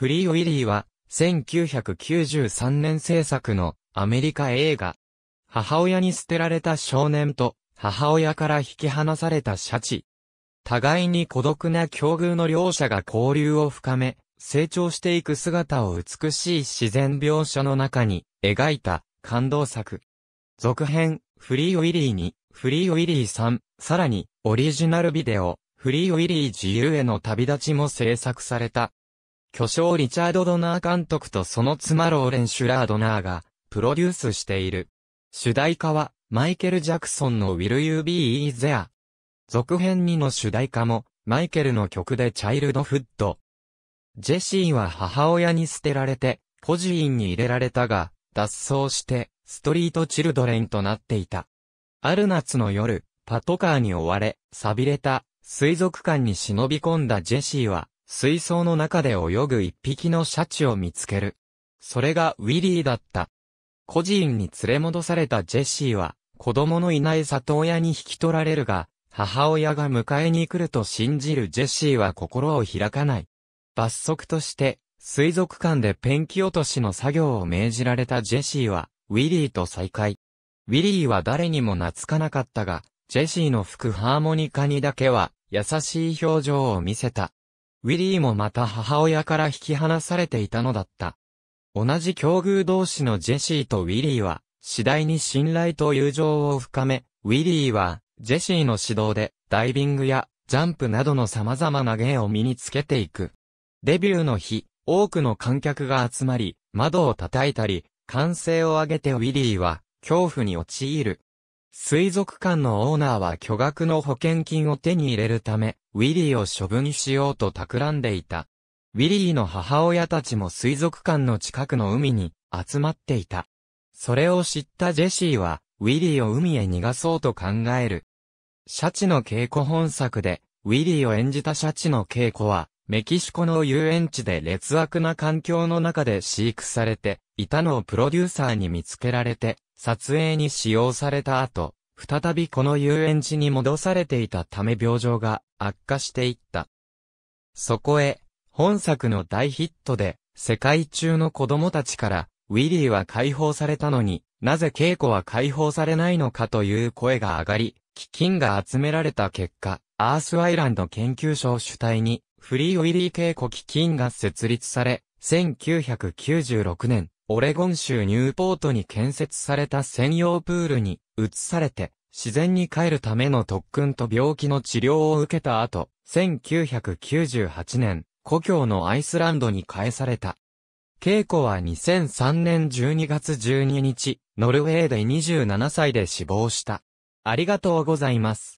フリー・ウィリーは、1993年制作のアメリカ映画。母親に捨てられた少年と、母親から引き離されたシャチ。互いに孤独な境遇の両者が交流を深め、成長していく姿を美しい自然描写の中に描いた感動作。続編、フリー・ウィリーに、フリー・ウィリー3、さらに、オリジナルビデオ、フリー・ウィリー自由への旅立ちも制作された。巨匠リチャード・ドナー監督とその妻ローレン・シュラードナーが、プロデュースしている。主題歌は、マイケル・ジャクソンの Will You Be There? 続編2の主題歌も、マイケルの曲でチャイルドフッド。ジェシーは母親に捨てられて、孤児院に入れられたが、脱走して、ストリートチルドレンとなっていた。ある夏の夜、パトカーに追われ、錆びれた、水族館に忍び込んだジェシーは、水槽の中で泳ぐ一匹のシャチを見つける。それがウィリーだった。孤児院に連れ戻されたジェシーは、子供のいない里親に引き取られるが、母親が迎えに来ると信じるジェシーは心を開かない。罰則として、水族館でペンキ落としの作業を命じられたジェシーは、ウィリーと再会。ウィリーは誰にも懐かなかったが、ジェシーの吹くハーモニカにだけは、優しい表情を見せた。ウィリーもまた母親から引き離されていたのだった。同じ境遇同士のジェシーとウィリーは、次第に信頼と友情を深め、ウィリーは、ジェシーの指導で、ダイビングや、ジャンプなどの様々な芸を身につけていく。デビューの日、多くの観客が集まり、窓を叩いたり、歓声を上げてウィリーは、恐怖に陥る。水族館のオーナーは巨額の保険金を手に入れるため、ウィリーを処分しようと企んでいた。ウィリーの母親たちも水族館の近くの海に集まっていた。それを知ったジェシーは、ウィリーを海へ逃がそうと考える。シャチの稽古本作で、ウィリーを演じたシャチの稽古は、メキシコの遊園地で劣悪な環境の中で飼育されていたのをプロデューサーに見つけられて、撮影に使用された後、再びこの遊園地に戻されていたため病状が悪化していった。そこへ、本作の大ヒットで、世界中の子供たちから、ウィリーは解放されたのに、なぜ稽古は解放されないのかという声が上がり、基金が集められた結果、アースアイランド研究所を主体に、フリーウィリー稽古基金が設立され、1996年、オレゴン州ニューポートに建設された専用プールに移されて、自然に帰るための特訓と病気の治療を受けた後、1998年、故郷のアイスランドに返された。稽古は2003年12月12日、ノルウェーで27歳で死亡した。ありがとうございます。